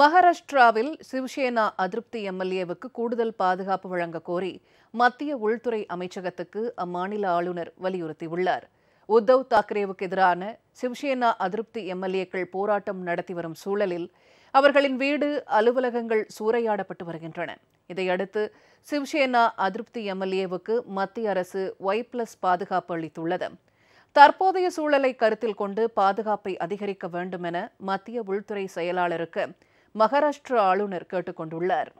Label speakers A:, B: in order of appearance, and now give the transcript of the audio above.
A: மகாராஷ்டிராவில் சிவசேனா அதிருப்தி எம்எல்ஏவுக்கு கூடுதல் பாதுகாப்பு வழங்க கோரி மத்திய உள்துறை அமைச்சகத்துக்கு அம்மாநில ஆளுநர் வலியுறுத்தியுள்ளார் உத்தவ் தாக்கரேவுக்கு எதிரான சிவசேனா அதிருப்தி எம்எல்ஏக்கள் போராட்டம் நடத்தி வரும் சூழலில் அவர்களின் வீடு அலுவலகங்கள் சூறையாடப்பட்டு வருகின்றன இதையடுத்து சிவசேனா அதிருப்தி எம்எல்ஏவுக்கு மத்திய அரசு ஒய் பிளஸ் பாதுகாப்பு அளித்துள்ளது தற்போதைய சூழலை கருத்தில் கொண்டு பாதுகாப்பை அதிகரிக்க வேண்டும் என மத்திய உள்துறை செயலாளருக்கு மகாராஷ்டிரா ஆளுநர் கேட்டுக்கொண்டுள்ளார்